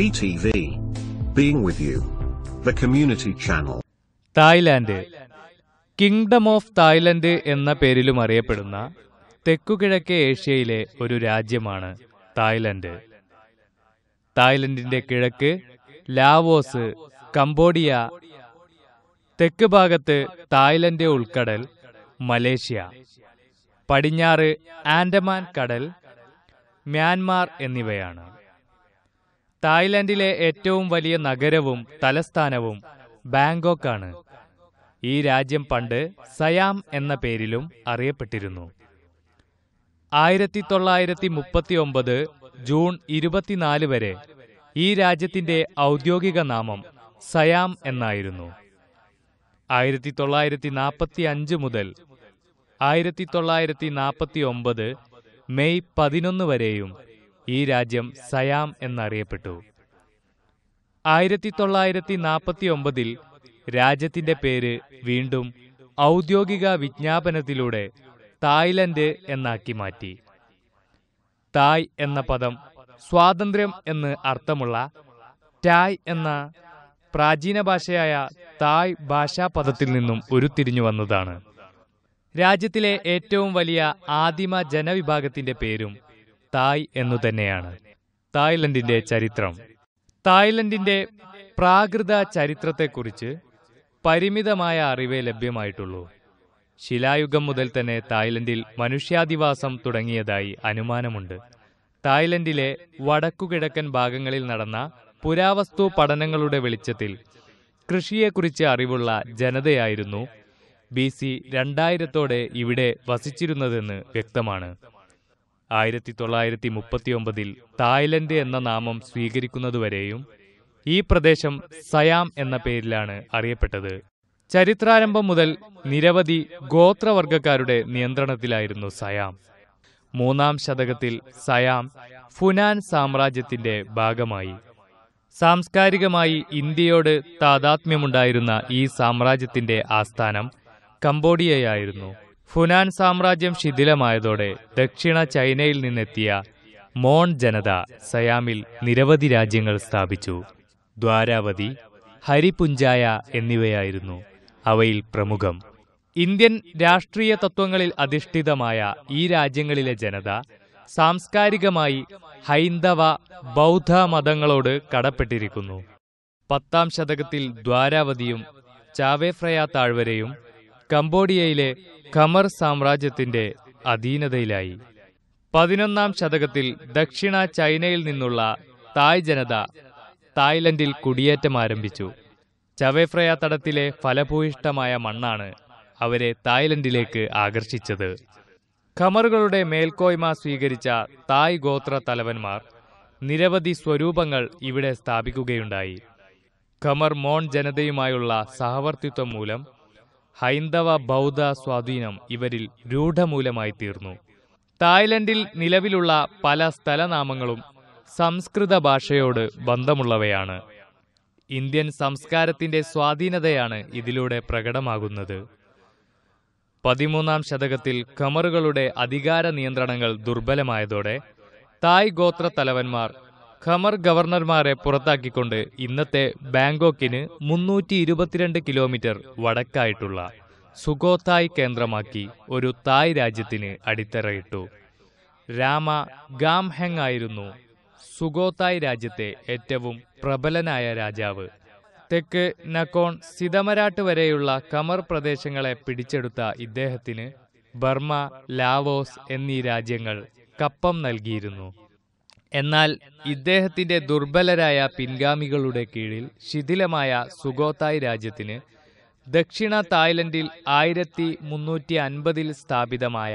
BTV. Being with you. The community channel. Thailand kingdom of Thailand എന്ന പേരിലും അറിയപ്പെടുന്ന തെക്കുകിഴക്കേ ഏഷ്യയിലെ ഒരു രാജ്യമാണ് തായ്ലൻഡ് തായ്ലൻഡിന്റെ കിഴക്ക് ലാവോസ് കംബോഡിയ തെക്ക് ഭാഗത്ത് തായ്ലൻഡ് ഉൾക്കടൽ മലേഷ്യ പടിഞ്ഞാറ് ആൻഡമാൻ കടൽ മ്യാൻമാർ എന്നിവയാണ് തായ്ലൻഡിലെ ഏറ്റവും വലിയ നഗരവും തലസ്ഥാനവും ബാങ്കോക്ക് ആണ് ഈ രാജ്യം പണ്ട് സയാം എന്ന പേരിലും അറിയപ്പെട്ടിരുന്നു ആയിരത്തി തൊള്ളായിരത്തി മുപ്പത്തി ഒമ്പത് ജൂൺ ഇരുപത്തിനാല് വരെ ഈ രാജ്യത്തിന്റെ ഔദ്യോഗിക നാമം സയാം എന്നായിരുന്നു ആയിരത്തി തൊള്ളായിരത്തി നാൽപ്പത്തി അഞ്ച് മുതൽ ആയിരത്തി തൊള്ളായിരത്തി നാൽപ്പത്തി ഒമ്പത് മെയ് പതിനൊന്ന് വരെയും ഈ രാജ്യം സയാം എന്നറിയപ്പെട്ടു ആയിരത്തി തൊള്ളായിരത്തി നാൽപ്പത്തി ഒമ്പതിൽ രാജ്യത്തിന്റെ പേര് വീണ്ടും ഔദ്യോഗിക വിജ്ഞാപനത്തിലൂടെ തായ്ലൻഡ് എന്നാക്കി മാറ്റി തായ് എന്ന പദം സ്വാതന്ത്ര്യം എന്ന് അർത്ഥമുള്ള ടായ് എന്ന പ്രാചീന ഭാഷയായ തായ് ഭാഷാ പദത്തിൽ നിന്നും ഉരുത്തിരിഞ്ഞു വന്നതാണ് രാജ്യത്തിലെ ഏറ്റവും വലിയ ആദിമ ജനവിഭാഗത്തിന്റെ പേരും തായ് എന്നു തന്നെയാണ് തായ്ലൻഡിന്റെ ചരിത്രം തായ്ലൻഡിന്റെ പ്രാകൃത ചരിത്രത്തെക്കുറിച്ച് പരിമിതമായ അറിവേ ലഭ്യമായിട്ടുള്ളൂ ശിലായുഗം മുതൽ തന്നെ തായ്ലൻഡിൽ മനുഷ്യാധിവാസം തുടങ്ങിയതായി അനുമാനമുണ്ട് തായ്ലൻഡിലെ വടക്കുകിഴക്കൻ ഭാഗങ്ങളിൽ നടന്ന പുരാവസ്തു പഠനങ്ങളുടെ വെളിച്ചത്തിൽ കൃഷിയെക്കുറിച്ച് അറിവുള്ള ജനതയായിരുന്നു ബി സി രണ്ടായിരത്തോടെ ഇവിടെ വസിച്ചിരുന്നതെന്ന് വ്യക്തമാണ് ആയിരത്തി തൊള്ളായിരത്തി മുപ്പത്തിയൊമ്പതിൽ തായ്ലൻഡ് എന്ന നാമം സ്വീകരിക്കുന്നതുവരെയും ഈ പ്രദേശം സയാം എന്ന പേരിലാണ് അറിയപ്പെട്ടത് ചരിത്രാരംഭം മുതൽ നിരവധി ഗോത്രവർഗക്കാരുടെ നിയന്ത്രണത്തിലായിരുന്നു സയാം മൂന്നാം ശതകത്തിൽ സയാം ഫുനാൻ സാമ്രാജ്യത്തിന്റെ ഭാഗമായി സാംസ്കാരികമായി ഇന്ത്യയോട് താതാത്മ്യമുണ്ടായിരുന്ന ഈ സാമ്രാജ്യത്തിന്റെ ആസ്ഥാനം കംബോഡിയയായിരുന്നു ഫുനാൻ സാമ്രാജ്യം ശിഥിലമായതോടെ ദക്ഷിണ ചൈനയിൽ നിന്നെത്തിയ മോൺ ജനത സയാമിൽ നിരവധി രാജ്യങ്ങൾ സ്ഥാപിച്ചു ദ്വാരാവതി ഹരിപുഞ്ചായ എന്നിവയായിരുന്നു അവയിൽ പ്രമുഖം ഇന്ത്യൻ രാഷ്ട്രീയ തത്വങ്ങളിൽ അധിഷ്ഠിതമായ ഈ രാജ്യങ്ങളിലെ ജനത സാംസ്കാരികമായി ഹൈന്ദവ ബൗദ്ധ മതങ്ങളോട് കടപ്പെട്ടിരിക്കുന്നു പത്താം ശതകത്തിൽ ദ്വാരാവതിയും ചാവേഫ്രയ താഴ്വരയും കംബോഡിയയിലെ ഖമർ സാമ്രാജ്യത്തിന്റെ അധീനതയിലായി പതിനൊന്നാം ശതകത്തിൽ ദക്ഷിണ ചൈനയിൽ നിന്നുള്ള തായ് ജനത തായ്ലൻഡിൽ കുടിയേറ്റം ആരംഭിച്ചു ചവേഫ്രയ തടത്തിലെ ഫലഭൂയിഷ്ടമായ മണ്ണാണ് അവരെ തായ്ലൻഡിലേക്ക് ആകർഷിച്ചത് ഖമറുകളുടെ മേൽക്കോയ്മ സ്വീകരിച്ച തായ് ഗോത്ര തലവന്മാർ നിരവധി സ്വരൂപങ്ങൾ ഇവിടെ സ്ഥാപിക്കുകയുണ്ടായി ഖമർ മോൺ ജനതയുമായുള്ള സഹവർത്തിത്വം മൂലം ഹൈന്ദവ ബൗദ്ധ സ്വാധീനം ഇവരിൽ രൂഢമൂലമായി തീർന്നു തായ്ലൻഡിൽ നിലവിലുള്ള പല സ്ഥലനാമങ്ങളും സംസ്കൃത ഭാഷയോട് ബന്ധമുള്ളവയാണ് ഇന്ത്യൻ സംസ്കാരത്തിന്റെ സ്വാധീനതയാണ് ഇതിലൂടെ പ്രകടമാകുന്നത് പതിമൂന്നാം ശതകത്തിൽ ഖമറുകളുടെ അധികാര നിയന്ത്രണങ്ങൾ ദുർബലമായതോടെ തായ് ഗോത്ര തലവന്മാർ ഖമർ ഗവർണർമാരെ പുറത്താക്കിക്കൊണ്ട് ഇന്നത്തെ ബാങ്കോക്കിന് മുന്നൂറ്റി ഇരുപത്തിരണ്ട് കിലോമീറ്റർ വടക്കായിട്ടുള്ള സുഗോത്തായ് കേന്ദ്രമാക്കി ഒരു തായ് രാജ്യത്തിന് അടിത്തറയിട്ടു രാമ ഗാംഹെങ് ആയിരുന്നു സുഗോത്തായ് രാജ്യത്തെ ഏറ്റവും പ്രബലനായ രാജാവ് തെക്ക് നക്കോൺ സിതമരാട്ട് വരെയുള്ള കമർ പ്രദേശങ്ങളെ പിടിച്ചെടുത്ത ഇദ്ദേഹത്തിന് ബർമ്മ ലാവോസ് എന്നീ രാജ്യങ്ങൾ കപ്പം നൽകിയിരുന്നു എന്നാൽ ഇദ്ദേഹത്തിന്റെ ദുർബലരായ പിൻഗാമികളുടെ കീഴിൽ ശിഥിലമായ സുഗോത്തായ് രാജ്യത്തിന് ദക്ഷിണ തായ്ലൻഡിൽ ആയിരത്തി മുന്നൂറ്റി അൻപതിൽ സ്ഥാപിതമായ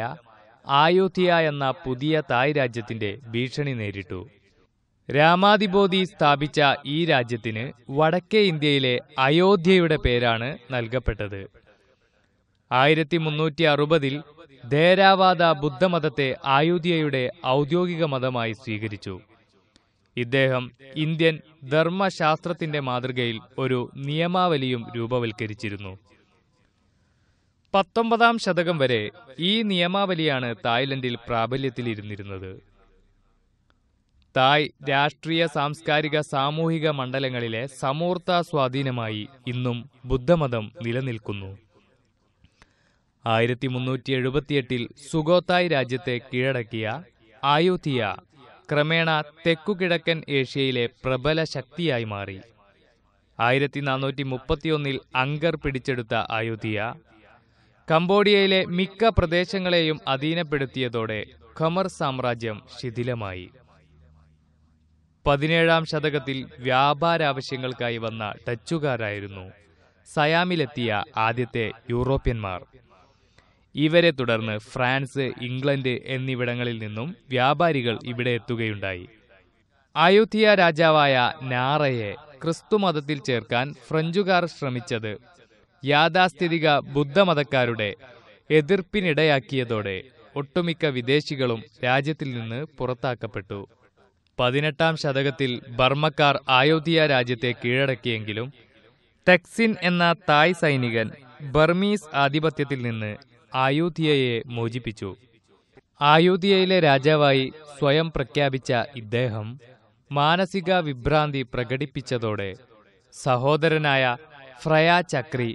ആയോധ്യ എന്ന പുതിയ തായ് രാജ്യത്തിന്റെ ഭീഷണി നേരിട്ടു രാമാധിബോധി സ്ഥാപിച്ച ഈ രാജ്യത്തിന് വടക്കേ ഇന്ത്യയിലെ അയോധ്യയുടെ പേരാണ് നൽകപ്പെട്ടത് ആയിരത്തി മുന്നൂറ്റി അറുപതിൽ ദേരാവാദ ബുദ്ധമതത്തെ ആയുധ്യയുടെ ഔദ്യോഗിക മതമായി സ്വീകരിച്ചു ഇദ്ദേഹം ഇന്ത്യൻ ധർമ്മശാസ്ത്രത്തിന്റെ മാതൃകയിൽ ഒരു നിയമാവലിയും രൂപവൽക്കരിച്ചിരുന്നു പത്തൊമ്പതാം ശതകം വരെ ഈ നിയമാവലിയാണ് തായ്ലൻഡിൽ പ്രാബല്യത്തിലിരുന്നിരുന്നത് തായ് രാഷ്ട്രീയ സാംസ്കാരിക സാമൂഹിക മണ്ഡലങ്ങളിലെ സമൂർത്ത സ്വാധീനമായി ഇന്നും ബുദ്ധമതം നിലനിൽക്കുന്നു ആയിരത്തി മുന്നൂറ്റി എഴുപത്തിയെട്ടിൽ സുഗോത്തായ് രാജ്യത്തെ കീഴടക്കിയ ആയോധ്യ ക്രമേണ തെക്കുകിഴക്കൻ ഏഷ്യയിലെ പ്രബല ശക്തിയായി മാറി ആയിരത്തി നാനൂറ്റി മുപ്പത്തിയൊന്നിൽ അങ്കർ പിടിച്ചെടുത്ത അയോധ്യ കംബോഡിയയിലെ മിക്ക പ്രദേശങ്ങളെയും അധീനപ്പെടുത്തിയതോടെ ഖമർ സാമ്രാജ്യം ശിഥിലമായി പതിനേഴാം ശതകത്തിൽ വ്യാപാരാവശ്യങ്ങൾക്കായി വന്ന ഡച്ചുകാരായിരുന്നു സയാമിലെത്തിയ ആദ്യത്തെ യൂറോപ്യന്മാർ ഇവരെ തുടർന്ന് ഫ്രാൻസ് ഇംഗ്ലണ്ട് എന്നിവിടങ്ങളിൽ നിന്നും വ്യാപാരികൾ ഇവിടെ എത്തുകയുണ്ടായി അയോധ്യ രാജാവായ നാറയെ ക്രിസ്തുമതത്തിൽ ചേർക്കാൻ ഫ്രഞ്ചുകാർ ശ്രമിച്ചത് യാഥാസ്ഥിതിക ബുദ്ധമതക്കാരുടെ എതിർപ്പിനിടയാക്കിയതോടെ ഒട്ടുമിക്ക വിദേശികളും രാജ്യത്തിൽ നിന്ന് പുറത്താക്കപ്പെട്ടു പതിനെട്ടാം ശതകത്തിൽ ബർമ്മക്കാർ അയോധ്യ രാജ്യത്തെ കീഴടക്കിയെങ്കിലും ടെക്സിൻ എന്ന തായ് സൈനികൻ ബർമീസ് ആധിപത്യത്തിൽ നിന്ന് ആയോധ്യയെ മോചിപ്പിച്ചു ആയോധ്യയിലെ രാജാവായി സ്വയം പ്രഖ്യാപിച്ച ഇദ്ദേഹം മാനസിക വിഭ്രാന്തി പ്രകടിപ്പിച്ചതോടെ സഹോദരനായ ഫ്രയ ചക്രി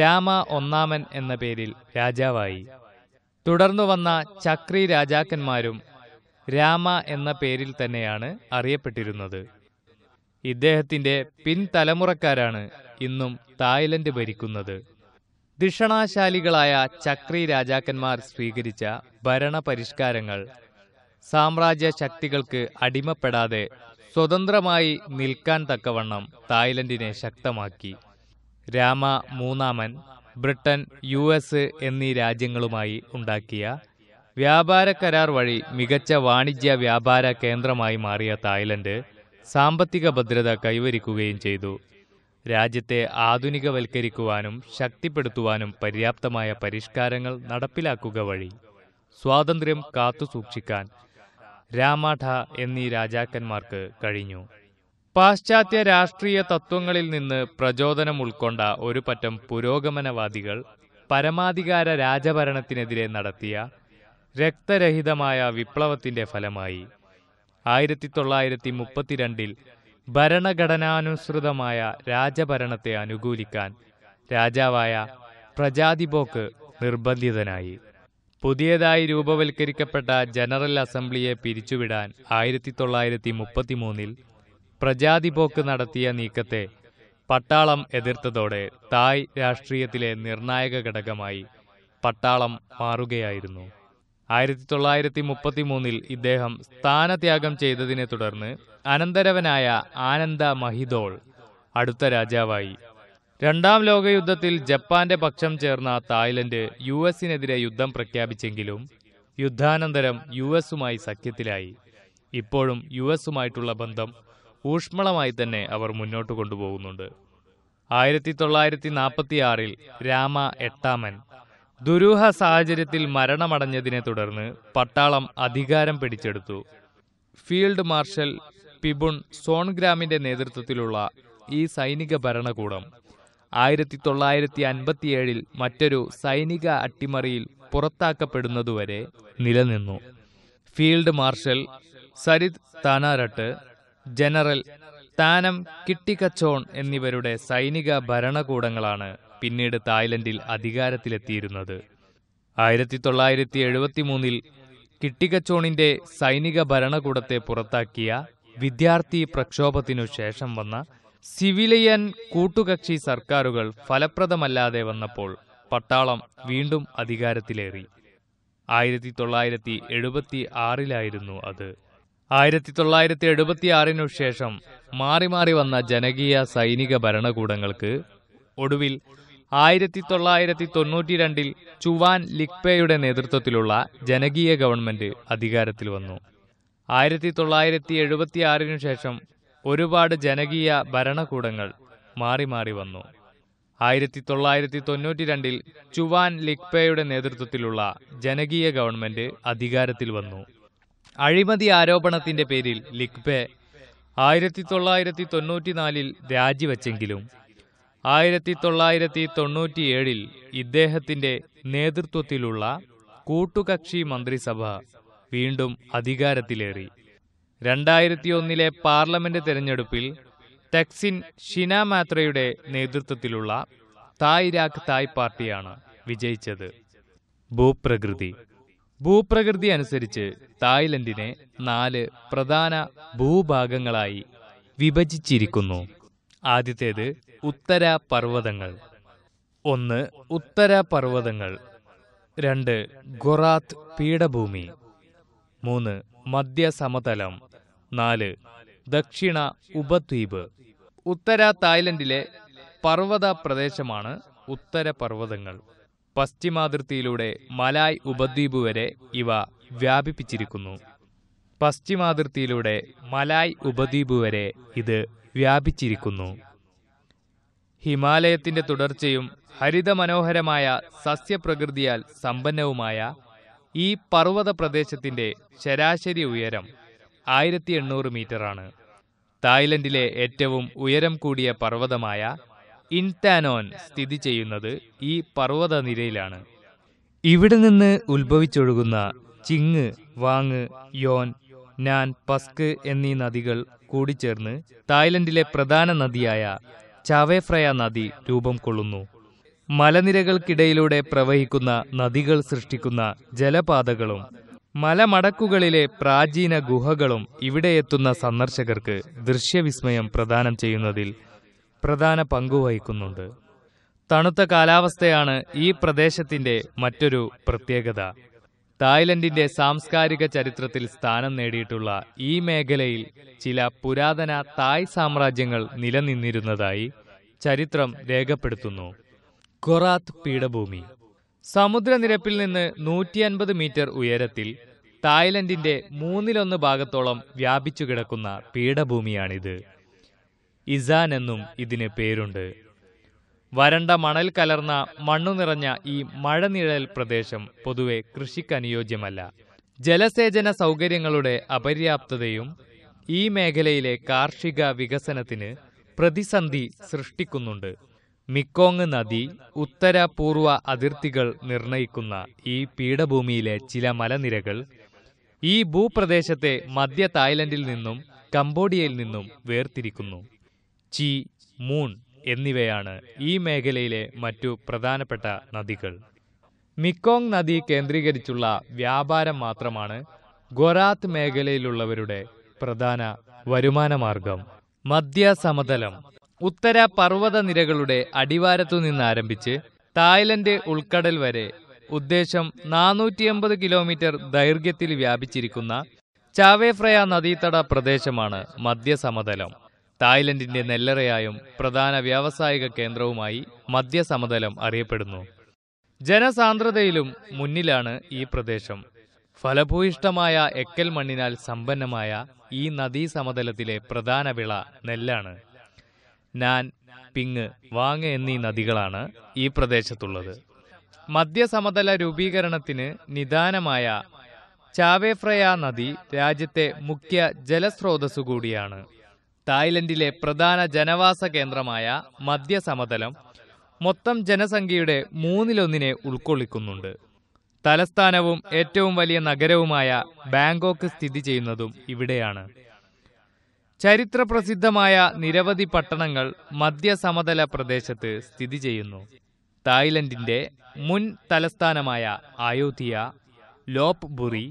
രാമ ഒന്നാമൻ എന്ന പേരിൽ രാജാവായി തുടർന്നു വന്ന ചക്രി രാജാക്കന്മാരും രാമ എന്ന പേരിൽ തന്നെയാണ് അറിയപ്പെട്ടിരുന്നത് ഇദ്ദേഹത്തിന്റെ പിൻതലമുറക്കാരാണ് ഇന്നും തായ്ലൻഡ് ഭരിക്കുന്നത് ദിഷണാശാലികളായ ചക്രി രാജാക്കന്മാർ സ്വീകരിച്ച ഭരണപരിഷ്കാരങ്ങൾ സാമ്രാജ്യ ശക്തികൾക്ക് അടിമപ്പെടാതെ സ്വതന്ത്രമായി നിൽക്കാൻ തക്കവണ്ണം തായ്ലൻഡിനെ ശക്തമാക്കി രാമ മൂന്നാമൻ ബ്രിട്ടൻ യു എസ് എന്നീ രാജ്യങ്ങളുമായി ഉണ്ടാക്കിയ വ്യാപാര കരാർ വഴി മികച്ച വാണിജ്യ വ്യാപാര കേന്ദ്രമായി മാറിയ തായ്ലൻഡ് സാമ്പത്തിക ഭദ്രത കൈവരിക്കുകയും ചെയ്തു രാജ്യത്തെ ആധുനികവൽക്കരിക്കുവാനും ശക്തിപ്പെടുത്തുവാനും പര്യാപ്തമായ പരിഷ്കാരങ്ങൾ നടപ്പിലാക്കുക വഴി സ്വാതന്ത്ര്യം കാത്തുസൂക്ഷിക്കാൻ രാമാഠ എന്നീ രാജാക്കന്മാർക്ക് കഴിഞ്ഞു പാശ്ചാത്യ രാഷ്ട്രീയ തത്വങ്ങളിൽ നിന്ന് പ്രചോദനം ഉൾക്കൊണ്ട ഒരു പറ്റം പുരോഗമനവാദികൾ പരമാധികാര രാജഭരണത്തിനെതിരെ നടത്തിയ രക്തരഹിതമായ വിപ്ലവത്തിന്റെ ഫലമായി ആയിരത്തി തൊള്ളായിരത്തി മുപ്പത്തിരണ്ടിൽ ഭരണഘടനാനുസൃതമായ രാജഭരണത്തെ അനുകൂലിക്കാൻ രാജാവായ പ്രജാതിബോക്ക് നിർബന്ധിതനായി പുതിയതായി രൂപവൽക്കരിക്കപ്പെട്ട ജനറൽ അസംബ്ലിയെ പിരിച്ചുവിടാൻ ആയിരത്തി തൊള്ളായിരത്തി മൂന്നിൽ പ്രജാതിപോക്ക് നടത്തിയ നീക്കത്തെ പട്ടാളം എതിർത്തതോടെ തായ് രാഷ്ട്രീയത്തിലെ നിർണായക ഘടകമായി പട്ടാളം മാറുകയായിരുന്നു ആയിരത്തി തൊള്ളായിരത്തി മുപ്പത്തി മൂന്നിൽ ഇദ്ദേഹം സ്ഥാനത്യാഗം ചെയ്തതിനെ തുടർന്ന് അനന്തരവനായ ആനന്ദ മഹിദോൾ അടുത്ത രാജാവായി രണ്ടാം ലോകയുദ്ധത്തിൽ ജപ്പാന്റെ പക്ഷം ചേർന്ന തായ്ലൻഡ് യു എസിനെതിരെ യുദ്ധം പ്രഖ്യാപിച്ചെങ്കിലും യുദ്ധാനന്തരം യു എസുമായി സഖ്യത്തിലായി ഇപ്പോഴും യു എസുമായിട്ടുള്ള ബന്ധം ഊഷ്മളമായി തന്നെ അവർ മുന്നോട്ട് കൊണ്ടുപോകുന്നുണ്ട് ആയിരത്തി തൊള്ളായിരത്തി നാൽപ്പത്തിയാറിൽ രാമ എട്ടാമൻ ദുരൂഹ സാഹചര്യത്തിൽ മരണമടഞ്ഞതിനെ തുടർന്ന് പട്ടാളം അധികാരം പിടിച്ചെടുത്തു ഫീൽഡ് മാർഷൽ പിബുൺ സോൺഗ്രാമിന്റെ നേതൃത്വത്തിലുള്ള ഈ സൈനിക ഭരണകൂടം ആയിരത്തി തൊള്ളായിരത്തി അൻപത്തിയേഴിൽ മറ്റൊരു സൈനിക അട്ടിമറിയിൽ പുറത്താക്കപ്പെടുന്നതുവരെ നിലനിന്നു field marshal Sarit Thanarat general Thanom Kittikachorn എന്നിവരുടെ സൈനിക ഭരണകൂടങ്ങളാണ് പിന്നീട് തായ്ലൻഡിൽ അധികാരത്തിലെത്തിയിരുന്നത് ആയിരത്തി തൊള്ളായിരത്തി മൂന്നിൽ കിട്ടികച്ചോണിന്റെ സൈനിക ഭരണകൂടത്തെ പുറത്താക്കിയ വിദ്യാർത്ഥി പ്രക്ഷോഭത്തിനു ശേഷം വന്ന സിവിലിയൻ കൂട്ടുകക്ഷി സർക്കാരുകൾ ഫലപ്രദമല്ലാതെ വന്നപ്പോൾ പട്ടാളം വീണ്ടും അധികാരത്തിലേറി ആയിരത്തി തൊള്ളായിരത്തി എഴുപത്തി ആറിലായിരുന്നു അത് ആയിരത്തി തൊള്ളായിരത്തി ആറിനു ശേഷം മാറി മാറി വന്ന ജനകീയ സൈനിക ഭരണകൂടങ്ങൾക്ക് ഒടുവിൽ ആയിരത്തി തൊള്ളായിരത്തി തൊണ്ണൂറ്റി രണ്ടിൽ ചുവാൻ ലിക്പേയുടെ നേതൃത്വത്തിലുള്ള ജനകീയ ഗവൺമെന്റ് അധികാരത്തിൽ വന്നു ആയിരത്തി തൊള്ളായിരത്തി എഴുപത്തിയാറിനു ശേഷം ഒരുപാട് ജനകീയ ഭരണകൂടങ്ങൾ മാറി മാറി വന്നു ആയിരത്തി തൊള്ളായിരത്തി തൊണ്ണൂറ്റി രണ്ടിൽ ചുവാൻ ലിക്പേയുടെ നേതൃത്വത്തിലുള്ള ജനകീയ ഗവൺമെന്റ് അധികാരത്തിൽ വന്നു അഴിമതി ആരോപണത്തിന്റെ പേരിൽ ലിക്പെ ആയിരത്തി തൊള്ളായിരത്തി തൊണ്ണൂറ്റിനാലിൽ രാജിവെച്ചെങ്കിലും ആയിരത്തി തൊള്ളായിരത്തി തൊണ്ണൂറ്റിയേഴിൽ ഇദ്ദേഹത്തിന്റെ നേതൃത്വത്തിലുള്ള കൂട്ടുകക്ഷി മന്ത്രിസഭ വീണ്ടും അധികാരത്തിലേറി രണ്ടായിരത്തിയൊന്നിലെ പാർലമെന്റ് തെരഞ്ഞെടുപ്പിൽ ടെക്സിൻ ഷിന മാത്രയുടെ നേതൃത്വത്തിലുള്ള തായ് രാഖ് തായ് പാർട്ടിയാണ് വിജയിച്ചത് ഭൂപ്രകൃതി ഭൂപ്രകൃതി അനുസരിച്ച് തായ്ലൻഡിനെ നാല് പ്രധാന ഭൂഭാഗങ്ങളായി വിഭജിച്ചിരിക്കുന്നു ആദ്യത്തേത് ഉത്തര പർവ്വതങ്ങൾ ഒന്ന് ഉത്തര പർവ്വതങ്ങൾ രണ്ട് ഗൊറാത്ത് പീഠഭൂമി മൂന്ന് മധ്യസമതലം നാല് ദക്ഷിണ ഉപദ്വീപ് ഉത്തര തായ്ലൻഡിലെ പർവ്വത പ്രദേശമാണ് ഉത്തര പർവ്വതങ്ങൾ പശ്ചിമാതിർത്തിയിലൂടെ മലായ് ഉപദ്വീപ് വരെ ഇവ വ്യാപിപ്പിച്ചിരിക്കുന്നു പശ്ചിമാതിർത്തിയിലൂടെ മലായ് ഉപദ്വീപ് വരെ ഇത് വ്യാപിച്ചിരിക്കുന്നു ഹിമാലയത്തിന്റെ തുടർച്ചയും ഹരിതമനോഹരമായ സസ്യപ്രകൃതിയാൽ സമ്പന്നവുമായ ഈ പർവ്വത പ്രദേശത്തിന്റെ ശരാശരി ഉയരം ആയിരത്തി എണ്ണൂറ് മീറ്ററാണ് തായ്ലൻഡിലെ ഏറ്റവും ഉയരം കൂടിയ പർവ്വതമായ ഇൻതാനോൻ സ്ഥിതി ചെയ്യുന്നത് ഈ പർവ്വത നിരയിലാണ് ഇവിടെ നിന്ന് ഉത്ഭവിച്ചൊഴുകുന്ന ചിങ് വാങ് യോൻ നാൻ പസ്ക് എന്നീ നദികൾ കൂടിച്ചേർന്ന് തായ്ലൻഡിലെ പ്രധാന നദിയായ ചാവേഫ്രയ നദി രൂപം കൊള്ളുന്നു മലനിരകൾക്കിടയിലൂടെ പ്രവഹിക്കുന്ന നദികൾ സൃഷ്ടിക്കുന്ന ജലപാതകളും മലമടക്കുകളിലെ പ്രാചീന ഗുഹകളും ഇവിടെയെത്തുന്ന സന്ദർശകർക്ക് ദൃശ്യവിസ്മയം പ്രദാനം ചെയ്യുന്നതിൽ പ്രധാന പങ്കുവഹിക്കുന്നുണ്ട് തണുത്ത കാലാവസ്ഥയാണ് ഈ പ്രദേശത്തിന്റെ മറ്റൊരു പ്രത്യേകത തായ്ലൻഡിന്റെ സാംസ്കാരിക ചരിത്രത്തിൽ സ്ഥാനം നേടിയിട്ടുള്ള ഈ മേഖലയിൽ ചില പുരാതന തായ് സാമ്രാജ്യങ്ങൾ നിലനിന്നിരുന്നതായി ചരിത്രം രേഖപ്പെടുത്തുന്നു കൊറാത്ത് പീഠഭൂമി സമുദ്രനിരപ്പിൽ നിന്ന് നൂറ്റി അൻപത് മീറ്റർ ഉയരത്തിൽ തായ്ലൻഡിന്റെ മൂന്നിലൊന്ന് ഭാഗത്തോളം വ്യാപിച്ചു കിടക്കുന്ന പീഠഭൂമിയാണിത് ഇസാൻ എന്നും ഇതിന് പേരുണ്ട് വരണ്ട മണൽ കലർന്ന മണ്ണു നിറഞ്ഞ ഈ മഴനിഴൽ പ്രദേശം പൊതുവെ കൃഷിക്കനുയോജ്യമല്ല ജലസേചന സൗകര്യങ്ങളുടെ അപര്യാപ്തതയും ഈ മേഖലയിലെ കാർഷിക വികസനത്തിന് പ്രതിസന്ധി സൃഷ്ടിക്കുന്നുണ്ട് മിക്കോങ് നദി ഉത്തര പൂർവ അതിർത്തികൾ നിർണയിക്കുന്ന ഈ പീഠഭൂമിയിലെ ചില മലനിരകൾ ഈ ഭൂപ്രദേശത്തെ മധ്യ തായ്ലൻഡിൽ നിന്നും കംബോഡിയയിൽ നിന്നും വേർതിരിക്കുന്നു ചി മൂൺ എന്നിവയാണ് ഈ മേഖലയിലെ മറ്റു പ്രധാനപ്പെട്ട നദികൾ മിക്കോങ് നദി കേന്ദ്രീകരിച്ചുള്ള വ്യാപാരം മാത്രമാണ് ഗൊറാത്ത് മേഖലയിലുള്ളവരുടെ പ്രധാന വരുമാനമാർഗം മധ്യ സമതലം ഉത്തര പർവ്വത നിരകളുടെ അടിവാരത്തു നിന്നാരംഭിച്ച് തായ്ലൻഡ് ഉൾക്കടൽ വരെ ഉദ്ദേശം നാനൂറ്റി കിലോമീറ്റർ ദൈർഘ്യത്തിൽ വ്യാപിച്ചിരിക്കുന്ന ചാവേഫ്രയ നദീതട പ്രദേശമാണ് മധ്യസമതലം തായ്ലൻഡിന്റെ നെല്ലറയായും പ്രധാന വ്യാവസായിക കേന്ദ്രവുമായി മധ്യസമതലം അറിയപ്പെടുന്നു ജനസാന്ദ്രതയിലും മുന്നിലാണ് ഈ പ്രദേശം ഫലഭൂയിഷ്ടമായ എക്കൽ മണ്ണിനാൽ സമ്പന്നമായ ഈ നദീസമതലത്തിലെ പ്രധാന വിള നെല്ലാണ് നാൻ പിങ് വാങ് എന്നീ നദികളാണ് ഈ പ്രദേശത്തുള്ളത് മധ്യസമതല രൂപീകരണത്തിന് നിദാനമായ ചാവേഫ്രയ നദി രാജ്യത്തെ മുഖ്യ ജലസ്രോതസ്സു കൂടിയാണ് തായ്ലൻഡിലെ പ്രധാന ജനവാസ കേന്ദ്രമായ മധ്യസമതലം മൊത്തം ജനസംഖ്യയുടെ മൂന്നിലൊന്നിനെ ഉൾക്കൊള്ളിക്കുന്നുണ്ട് തലസ്ഥാനവും ഏറ്റവും വലിയ നഗരവുമായ ബാങ്കോക്ക് സ്ഥിതി ചെയ്യുന്നതും ഇവിടെയാണ് ചരിത്രപ്രസിദ്ധമായ നിരവധി പട്ടണങ്ങൾ മധ്യസമതല പ്രദേശത്ത് സ്ഥിതി ചെയ്യുന്നു തായ്ലൻഡിന്റെ മുൻ തലസ്ഥാനമായ അയോധ്യ ലോപ്ബുറി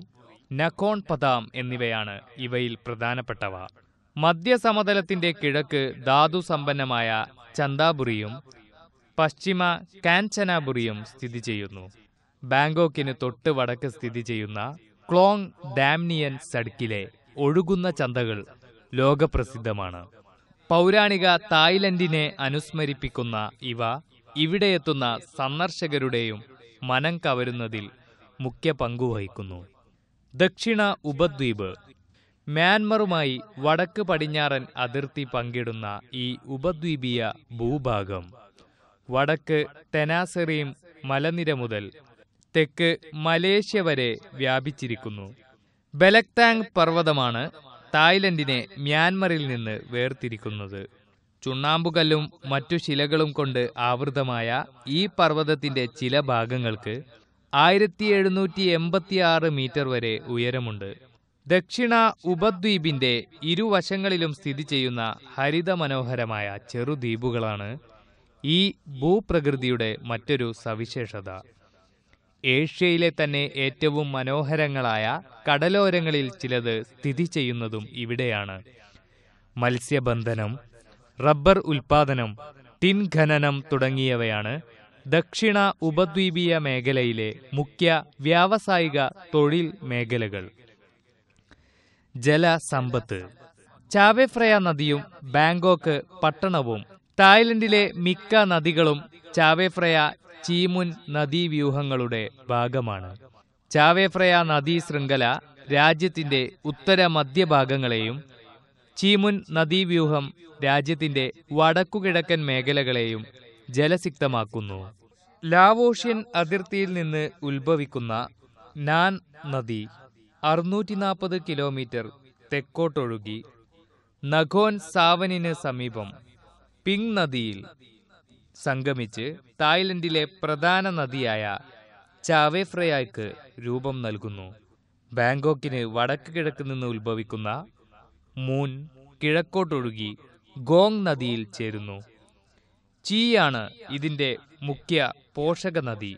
നഖോൺ പതാം എന്നിവയാണ് ഇവയിൽ പ്രധാനപ്പെട്ടവ മധ്യസമതലത്തിന്റെ കിഴക്ക് സമ്പന്നമായ ചന്താപുരിയും പശ്ചിമ കാഞ്ചനാപുരിയും സ്ഥിതി ചെയ്യുന്നു ബാങ്കോക്കിന് തൊട്ട് വടക്ക് സ്ഥിതി ചെയ്യുന്ന ക്ലോങ് ഡാംനിയൻ സടുക്കിലെ ഒഴുകുന്ന ചന്തകൾ ലോകപ്രസിദ്ധമാണ് പൗരാണിക തായ്ലൻഡിനെ അനുസ്മരിപ്പിക്കുന്ന ഇവ ഇവിടെയെത്തുന്ന സന്ദർശകരുടെയും മനം കവരുന്നതിൽ മുഖ്യ പങ്കുവഹിക്കുന്നു ദക്ഷിണ ഉപദ്വീപ് മ്യാൻമറുമായി വടക്ക് പടിഞ്ഞാറൻ അതിർത്തി പങ്കിടുന്ന ഈ ഉപദ്വീപീയ ഭൂഭാഗം വടക്ക് തെനാസെറിയും മലനിര മുതൽ തെക്ക് മലേഷ്യ വരെ വ്യാപിച്ചിരിക്കുന്നു ബെലക്താങ് പർവ്വതമാണ് തായ്ലൻഡിനെ മ്യാൻമറിൽ നിന്ന് വേർതിരിക്കുന്നത് ചുണ്ണാമ്പുകല്ലും മറ്റു ശിലകളും കൊണ്ട് ആവൃതമായ ഈ പർവ്വതത്തിന്റെ ചില ഭാഗങ്ങൾക്ക് ആയിരത്തി എഴുന്നൂറ്റി മീറ്റർ വരെ ഉയരമുണ്ട് ദക്ഷിണ ഉപദ്വീപിന്റെ ഇരുവശങ്ങളിലും സ്ഥിതി ചെയ്യുന്ന ഹരിത മനോഹരമായ ചെറുദ്വീപുകളാണ് ഈ ഭൂപ്രകൃതിയുടെ മറ്റൊരു സവിശേഷത ഏഷ്യയിലെ തന്നെ ഏറ്റവും മനോഹരങ്ങളായ കടലോരങ്ങളിൽ ചിലത് സ്ഥിതി ചെയ്യുന്നതും ഇവിടെയാണ് മത്സ്യബന്ധനം റബ്ബർ ഉൽപാദനം ടിൻ ഖനനം തുടങ്ങിയവയാണ് ദക്ഷിണ ഉപദ്വീപീയ മേഖലയിലെ മുഖ്യ വ്യാവസായിക തൊഴിൽ മേഖലകൾ ജലസമ്പത്ത് ചാവേഫ്രയ നദിയും ബാങ്കോക്ക് പട്ടണവും തായ്ലൻഡിലെ മിക്ക നദികളും ചാവേഫ്രയ ചീമുൻ നദീവ്യൂഹങ്ങളുടെ ഭാഗമാണ് ചാവേഫ്രയ നദീ ശൃംഖല രാജ്യത്തിന്റെ ഉത്തര മധ്യഭാഗങ്ങളെയും ചീമുൻ നദീവ്യൂഹം രാജ്യത്തിന്റെ വടക്കുകിഴക്കൻ മേഖലകളെയും ജലസിക്തമാക്കുന്നു ലാവോഷ്യൻ അതിർത്തിയിൽ നിന്ന് ഉത്ഭവിക്കുന്ന നാൻ നദി അറുന്നൂറ്റി നാൽപ്പത് കിലോമീറ്റർ തെക്കോട്ടൊഴുകി നഖോൻ സാവനിന് സമീപം പിങ് നദിയിൽ സംഗമിച്ച് തായ്ലൻഡിലെ പ്രധാന നദിയായ ചാവേഫ്രയായ്ക്ക് രൂപം നൽകുന്നു ബാങ്കോക്കിന് വടക്ക് കിഴക്ക് നിന്ന് ഉത്ഭവിക്കുന്ന മൂൻ കിഴക്കോട്ടൊഴുകി ഗോങ് നദിയിൽ ചേരുന്നു ചീയാണ് ഇതിന്റെ മുഖ്യ പോഷക നദി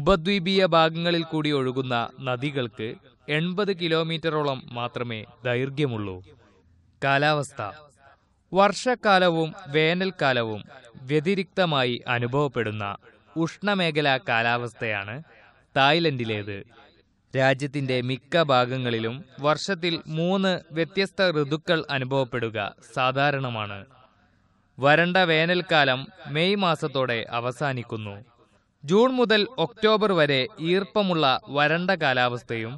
ഉപദ്വീപീയ ഭാഗങ്ങളിൽ കൂടി ഒഴുകുന്ന നദികൾക്ക് എൺപത് കിലോമീറ്ററോളം മാത്രമേ ദൈർഘ്യമുള്ളൂ കാലാവസ്ഥ വർഷക്കാലവും വേനൽക്കാലവും വ്യതിരിക്തമായി അനുഭവപ്പെടുന്ന ഉഷ്ണമേഖലാ കാലാവസ്ഥയാണ് തായ്ലൻഡിലേത് രാജ്യത്തിന്റെ മിക്ക ഭാഗങ്ങളിലും വർഷത്തിൽ മൂന്ന് വ്യത്യസ്ത ഋതുക്കൾ അനുഭവപ്പെടുക സാധാരണമാണ് വരണ്ട വേനൽക്കാലം മെയ് മാസത്തോടെ അവസാനിക്കുന്നു ജൂൺ മുതൽ ഒക്ടോബർ വരെ ഈർപ്പമുള്ള വരണ്ട കാലാവസ്ഥയും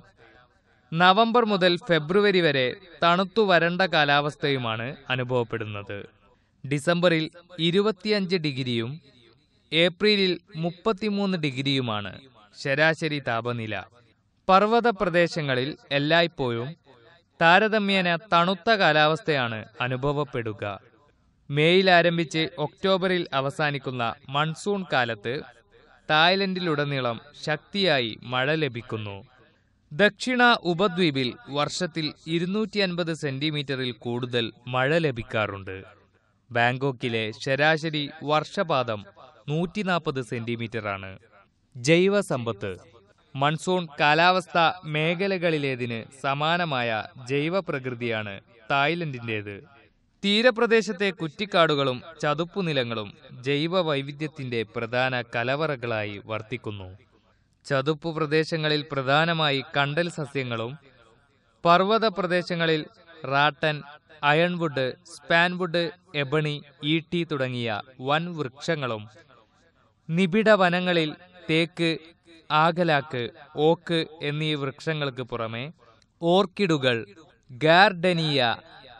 നവംബർ മുതൽ ഫെബ്രുവരി വരെ തണുത്തു വരണ്ട കാലാവസ്ഥയുമാണ് അനുഭവപ്പെടുന്നത് ഡിസംബറിൽ ഇരുപത്തിയഞ്ച് ഡിഗ്രിയും ഏപ്രിലിൽ മുപ്പത്തിമൂന്ന് ഡിഗ്രിയുമാണ് ശരാശരി താപനില പർവ്വത പ്രദേശങ്ങളിൽ എല്ലായ്പ്പോഴും താരതമ്യേന തണുത്ത കാലാവസ്ഥയാണ് അനുഭവപ്പെടുക മേയിൽ ആരംഭിച്ച് ഒക്ടോബറിൽ അവസാനിക്കുന്ന മൺസൂൺ കാലത്ത് തായ്ലൻഡിലുടനീളം ശക്തിയായി മഴ ലഭിക്കുന്നു ദക്ഷിണ ഉപദ്വീപിൽ വർഷത്തിൽ ഇരുന്നൂറ്റി അൻപത് സെന്റിമീറ്ററിൽ കൂടുതൽ മഴ ലഭിക്കാറുണ്ട് ബാങ്കോക്കിലെ ശരാശരി വർഷപാതം നൂറ്റി നാൽപ്പത് സെന്റിമീറ്ററാണ് ജൈവ മൺസൂൺ കാലാവസ്ഥ മേഖലകളിലേതിന് സമാനമായ ജൈവ പ്രകൃതിയാണ് തായ്ലൻഡിൻ്റേത് തീരപ്രദേശത്തെ കുറ്റിക്കാടുകളും ചതുപ്പുനിലങ്ങളും ജൈവ പ്രധാന കലവറകളായി വർത്തിക്കുന്നു ചതുപ്പു പ്രദേശങ്ങളിൽ പ്രധാനമായി കണ്ടൽ സസ്യങ്ങളും പർവ്വത പ്രദേശങ്ങളിൽ റാട്ടൻ അയൺവുഡ് സ്പാൻവുഡ് എബണി ഈട്ടി തുടങ്ങിയ വൻ വൃക്ഷങ്ങളും നിബിഡ വനങ്ങളിൽ തേക്ക് ആകലാക്ക് ഓക്ക് എന്നീ വൃക്ഷങ്ങൾക്ക് പുറമെ ഓർക്കിഡുകൾ ഗാർഡനിയ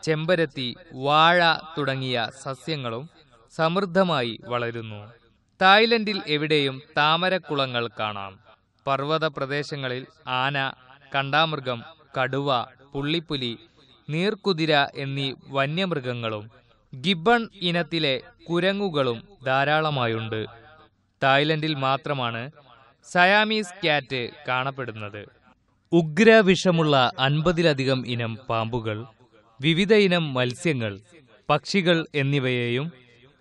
ചെമ്പരത്തി വാഴ തുടങ്ങിയ സസ്യങ്ങളും സമൃദ്ധമായി വളരുന്നു തായ്ലൻഡിൽ എവിടെയും താമരക്കുളങ്ങൾ കാണാം പർവ്വത പ്രദേശങ്ങളിൽ ആന കണ്ടാമൃഗം കടുവ പുള്ളിപ്പുലി നീർക്കുതിര എന്നീ വന്യമൃഗങ്ങളും ഗിബൺ ഇനത്തിലെ കുരങ്ങുകളും ധാരാളമായുണ്ട് തായ്ലൻഡിൽ മാത്രമാണ് സയാമീസ് ക്യാറ്റ് കാണപ്പെടുന്നത് ഉഗ്ര വിഷമുള്ള അൻപതിലധികം ഇനം പാമ്പുകൾ വിവിധ ഇനം മത്സ്യങ്ങൾ പക്ഷികൾ എന്നിവയെയും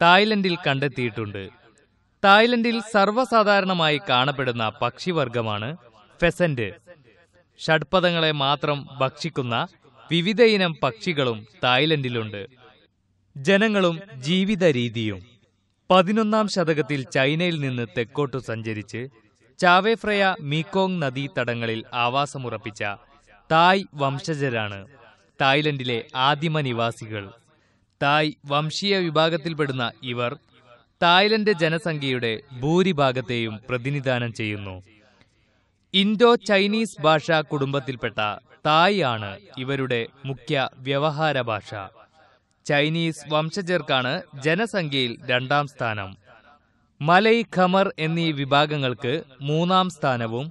തായ്ലൻഡിൽ കണ്ടെത്തിയിട്ടുണ്ട് തായ്ലൻഡിൽ സർവ്വസാധാരണമായി കാണപ്പെടുന്ന പക്ഷിവർഗമാണ് ഫെസന്റ് ഷഡ്പദങ്ങളെ മാത്രം ഭക്ഷിക്കുന്ന വിവിധയിനം പക്ഷികളും തായ്ലൻഡിലുണ്ട് ജനങ്ങളും ജീവിത രീതിയും പതിനൊന്നാം ശതകത്തിൽ ചൈനയിൽ നിന്ന് തെക്കോട്ടു സഞ്ചരിച്ച് ചാവേഫ്രയ മീക്കോങ് നദീതടങ്ങളിൽ ആവാസമുറപ്പിച്ച തായ് വംശജരാണ് തായ്ലൻഡിലെ ആദിമ നിവാസികൾ തായ് വംശീയ വിഭാഗത്തിൽപ്പെടുന്ന ഇവർ തായ്ലൻഡ് ജനസംഖ്യയുടെ ഭൂരിഭാഗത്തെയും പ്രതിനിധാനം ചെയ്യുന്നു ഇൻഡോ ചൈനീസ് ഭാഷാ കുടുംബത്തിൽപ്പെട്ട തായ് ആണ് ഇവരുടെ മുഖ്യ വ്യവഹാര ഭാഷ ചൈനീസ് വംശജർക്കാണ് ജനസംഖ്യയിൽ രണ്ടാം സ്ഥാനം മലൈ ഖമർ എന്നീ വിഭാഗങ്ങൾക്ക് മൂന്നാം സ്ഥാനവും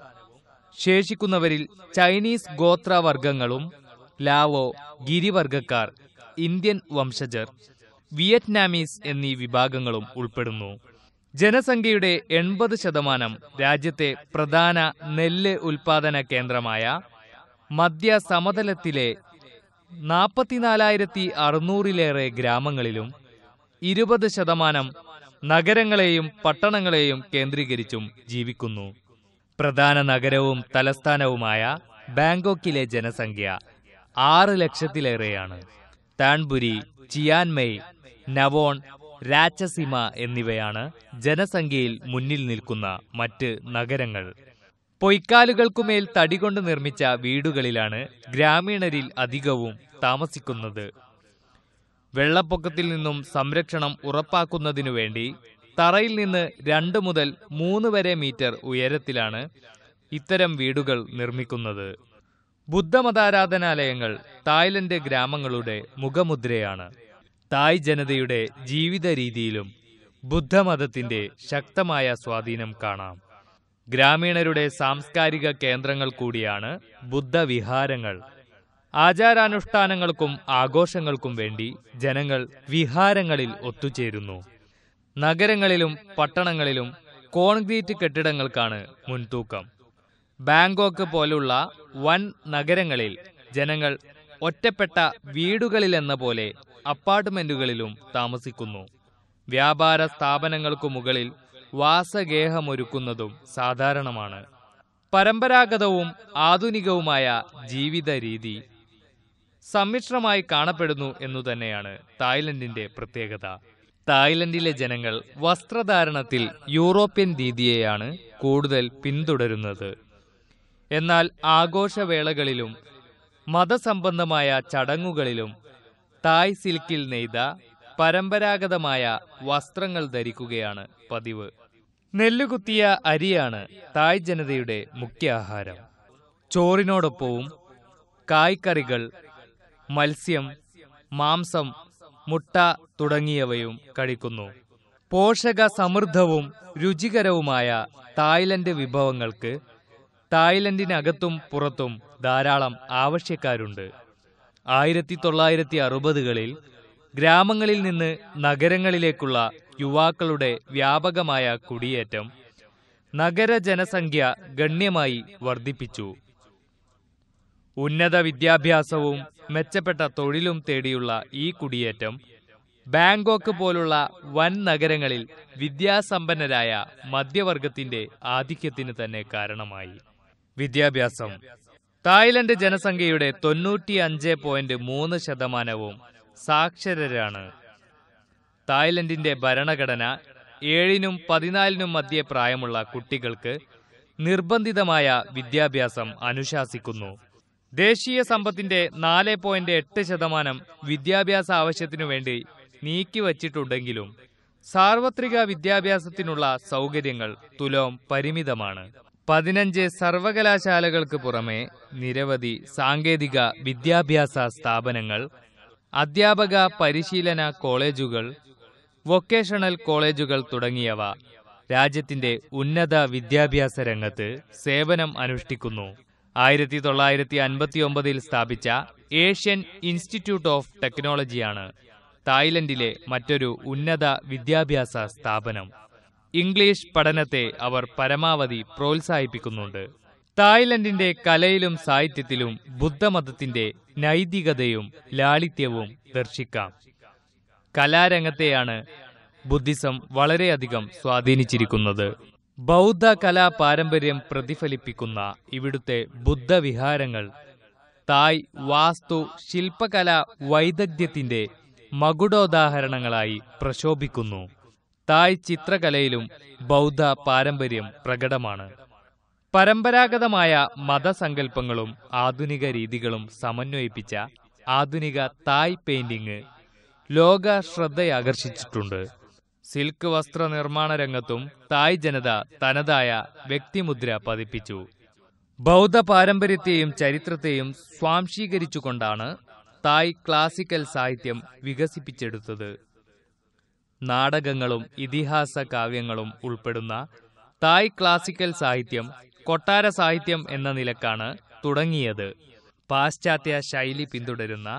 ശേഷിക്കുന്നവരിൽ ചൈനീസ് ഗോത്രവർഗങ്ങളും ലാവോ ഗിരിവർഗക്കാർ ഇന്ത്യൻ വംശജർ വിയറ്റ്നാമീസ് എന്നീ വിഭാഗങ്ങളും ഉൾപ്പെടുന്നു ജനസംഖ്യയുടെ എൺപത് ശതമാനം രാജ്യത്തെ പ്രധാന നെല്ല് ഉൽപാദന കേന്ദ്രമായ മധ്യ സമതലത്തിലെ നാൽപ്പത്തിനാലായിരത്തി അറുന്നൂറിലേറെ ഗ്രാമങ്ങളിലും ഇരുപത് ശതമാനം നഗരങ്ങളെയും പട്ടണങ്ങളെയും കേന്ദ്രീകരിച്ചും ജീവിക്കുന്നു പ്രധാന നഗരവും തലസ്ഥാനവുമായ ബാങ്കോക്കിലെ ജനസംഖ്യ ആറ് ലക്ഷത്തിലേറെയാണ് താൺപുരി ചിയാൻമെയ് നവോൺ രാച്ചസിമ എന്നിവയാണ് ജനസംഖ്യയിൽ മുന്നിൽ നിൽക്കുന്ന മറ്റ് നഗരങ്ങൾ പൊയ്ക്കാലുകൾക്കുമേൽ തടികൊണ്ട് നിർമ്മിച്ച വീടുകളിലാണ് ഗ്രാമീണരിൽ അധികവും താമസിക്കുന്നത് വെള്ളപ്പൊക്കത്തിൽ നിന്നും സംരക്ഷണം ഉറപ്പാക്കുന്നതിനു വേണ്ടി തറയിൽ നിന്ന് രണ്ട് മുതൽ മൂന്ന് വരെ മീറ്റർ ഉയരത്തിലാണ് ഇത്തരം വീടുകൾ നിർമ്മിക്കുന്നത് ബുദ്ധമതാരാധനാലയങ്ങൾ തായ്ലൻഡ് ഗ്രാമങ്ങളുടെ മുഖമുദ്രയാണ് തായ് ജനതയുടെ ജീവിത രീതിയിലും ബുദ്ധമതത്തിന്റെ ശക്തമായ സ്വാധീനം കാണാം ഗ്രാമീണരുടെ സാംസ്കാരിക കേന്ദ്രങ്ങൾ കൂടിയാണ് ബുദ്ധവിഹാരങ്ങൾ ആചാരാനുഷ്ഠാനങ്ങൾക്കും ആഘോഷങ്ങൾക്കും വേണ്ടി ജനങ്ങൾ വിഹാരങ്ങളിൽ ഒത്തുചേരുന്നു നഗരങ്ങളിലും പട്ടണങ്ങളിലും കോൺക്രീറ്റ് കെട്ടിടങ്ങൾക്കാണ് മുൻതൂക്കം ബാങ്കോക്ക് പോലുള്ള വൻ നഗരങ്ങളിൽ ജനങ്ങൾ ഒറ്റപ്പെട്ട വീടുകളിലെന്ന പോലെ അപ്പാർട്ട്മെന്റുകളിലും താമസിക്കുന്നു വ്യാപാര സ്ഥാപനങ്ങൾക്കു മുകളിൽ വാസഗേഹമൊരുക്കുന്നതും സാധാരണമാണ് പരമ്പരാഗതവും ആധുനികവുമായ ജീവിത രീതി സമ്മിശ്രമായി കാണപ്പെടുന്നു എന്നു തന്നെയാണ് തായ്ലൻഡിന്റെ പ്രത്യേകത തായ്ലൻഡിലെ ജനങ്ങൾ വസ്ത്രധാരണത്തിൽ യൂറോപ്യൻ രീതിയെയാണ് കൂടുതൽ പിന്തുടരുന്നത് എന്നാൽ ആഘോഷവേളകളിലും മതസംബന്ധമായ ചടങ്ങുകളിലും തായ് സിൽക്കിൽ നെയ്ത പരമ്പരാഗതമായ വസ്ത്രങ്ങൾ ധരിക്കുകയാണ് പതിവ് നെല്ലുകുത്തിയ അരിയാണ് തായ് ജനതയുടെ മുഖ്യ ആഹാരം ചോറിനോടൊപ്പവും കായ്ക്കറികൾ മത്സ്യം മാംസം മുട്ട തുടങ്ങിയവയും കഴിക്കുന്നു പോഷക സമൃദ്ധവും രുചികരവുമായ തായ്ലൻഡ് വിഭവങ്ങൾക്ക് തായ്ലൻഡിനകത്തും പുറത്തും ധാരാളം ആവശ്യക്കാരുണ്ട് ആയിരത്തി തൊള്ളായിരത്തി അറുപതുകളിൽ ഗ്രാമങ്ങളിൽ നിന്ന് നഗരങ്ങളിലേക്കുള്ള യുവാക്കളുടെ വ്യാപകമായ കുടിയേറ്റം നഗര ജനസംഖ്യ ഗണ്യമായി വർദ്ധിപ്പിച്ചു ഉന്നത വിദ്യാഭ്യാസവും മെച്ചപ്പെട്ട തൊഴിലും തേടിയുള്ള ഈ കുടിയേറ്റം ബാങ്കോക്ക് പോലുള്ള വൻ നഗരങ്ങളിൽ വിദ്യാസമ്പന്നരായ മധ്യവർഗത്തിന്റെ ആധിക്യത്തിന് തന്നെ കാരണമായി വിദ്യാഭ്യാസം തായ്ലൻഡ് ജനസംഖ്യയുടെ തൊണ്ണൂറ്റി അഞ്ച് പോയിന്റ് മൂന്ന് ശതമാനവും സാക്ഷരരാണ് തായ്ലൻഡിന്റെ ഭരണഘടന ഏഴിനും പതിനാലിനും മധ്യേ പ്രായമുള്ള കുട്ടികൾക്ക് നിർബന്ധിതമായ വിദ്യാഭ്യാസം അനുശാസിക്കുന്നു ദേശീയ സമ്പത്തിന്റെ നാല് പോയിന്റ് എട്ട് ശതമാനം വിദ്യാഭ്യാസ ആവശ്യത്തിനു വേണ്ടി നീക്കിവച്ചിട്ടുണ്ടെങ്കിലും സാർവത്രിക വിദ്യാഭ്യാസത്തിനുള്ള സൗകര്യങ്ങൾ തുലോം പരിമിതമാണ് പതിനഞ്ച് സർവകലാശാലകൾക്ക് പുറമെ നിരവധി സാങ്കേതിക വിദ്യാഭ്യാസ സ്ഥാപനങ്ങൾ അധ്യാപക പരിശീലന കോളേജുകൾ വൊക്കേഷണൽ കോളേജുകൾ തുടങ്ങിയവ രാജ്യത്തിന്റെ ഉന്നത വിദ്യാഭ്യാസ രംഗത്ത് സേവനം അനുഷ്ഠിക്കുന്നു ആയിരത്തി തൊള്ളായിരത്തി അൻപത്തിയൊമ്പതിൽ സ്ഥാപിച്ച ഏഷ്യൻ ഇൻസ്റ്റിറ്റ്യൂട്ട് ഓഫ് ടെക്നോളജിയാണ് തായ്ലൻഡിലെ മറ്റൊരു ഉന്നത വിദ്യാഭ്യാസ സ്ഥാപനം ഇംഗ്ലീഷ് പഠനത്തെ അവർ പരമാവധി പ്രോത്സാഹിപ്പിക്കുന്നുണ്ട് തായ്ലൻഡിന്റെ കലയിലും സാഹിത്യത്തിലും ബുദ്ധമതത്തിന്റെ നൈതികതയും ലാളിത്യവും ദർശിക്കാം കലാരംഗത്തെയാണ് ബുദ്ധിസം വളരെയധികം സ്വാധീനിച്ചിരിക്കുന്നത് ബൗദ്ധ കലാ പാരമ്പര്യം പ്രതിഫലിപ്പിക്കുന്ന ഇവിടുത്തെ ബുദ്ധവിഹാരങ്ങൾ തായ് വാസ്തു ശില്പകലാ വൈദഗ്ധ്യത്തിന്റെ മകുടോദാഹരണങ്ങളായി പ്രശോഭിക്കുന്നു തായ് ചിത്രകലയിലും ബൗദ്ധ പാരമ്പര്യം പ്രകടമാണ് പരമ്പരാഗതമായ മതസങ്കല്പങ്ങളും ആധുനിക രീതികളും സമന്വയിപ്പിച്ച ആധുനിക തായ് പെയിന്റിംഗ് ലോക ശ്രദ്ധയാകർഷിച്ചിട്ടുണ്ട് സിൽക്ക് വസ്ത്ര നിർമ്മാണ രംഗത്തും തായ് ജനത തനതായ വ്യക്തിമുദ്ര പതിപ്പിച്ചു ബൗദ്ധ പാരമ്പര്യത്തെയും ചരിത്രത്തെയും സ്വാംശീകരിച്ചുകൊണ്ടാണ് തായ് ക്ലാസിക്കൽ സാഹിത്യം വികസിപ്പിച്ചെടുത്തത് നാടകങ്ങളും ഇതിഹാസ കാവ്യങ്ങളും ഉൾപ്പെടുന്ന തായ് ക്ലാസിക്കൽ സാഹിത്യം കൊട്ടാര സാഹിത്യം എന്ന നിലക്കാണ് തുടങ്ങിയത് പാശ്ചാത്യ ശൈലി പിന്തുടരുന്ന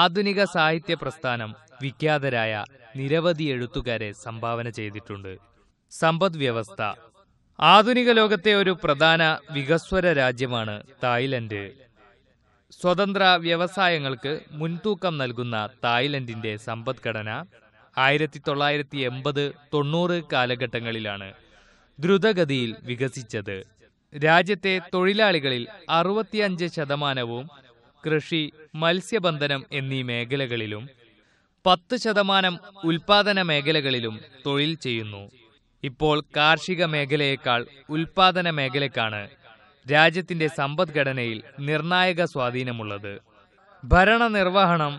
ആധുനിക സാഹിത്യ പ്രസ്ഥാനം വിഖ്യാതരായ നിരവധി എഴുത്തുകാരെ സംഭാവന ചെയ്തിട്ടുണ്ട് സമ്പദ് വ്യവസ്ഥ ആധുനിക ലോകത്തെ ഒരു പ്രധാന വികസ്വര രാജ്യമാണ് തായ്ലൻഡ് സ്വതന്ത്ര വ്യവസായങ്ങൾക്ക് മുൻതൂക്കം നൽകുന്ന തായ്ലൻഡിന്റെ സമ്പദ്ഘടന ആയിരത്തി തൊള്ളായിരത്തി എൺപത് തൊണ്ണൂറ് കാലഘട്ടങ്ങളിലാണ് ദ്രുതഗതിയിൽ വികസിച്ചത് രാജ്യത്തെ തൊഴിലാളികളിൽ അറുപത്തിയഞ്ച് ശതമാനവും കൃഷി മത്സ്യബന്ധനം എന്നീ മേഖലകളിലും പത്ത് ശതമാനം ഉൽപാദന മേഖലകളിലും തൊഴിൽ ചെയ്യുന്നു ഇപ്പോൾ കാർഷിക മേഖലയേക്കാൾ ഉൽപാദന മേഖലയ്ക്കാണ് രാജ്യത്തിന്റെ സമ്പദ്ഘടനയിൽ നിർണായക സ്വാധീനമുള്ളത് ഭരണനിർവഹണം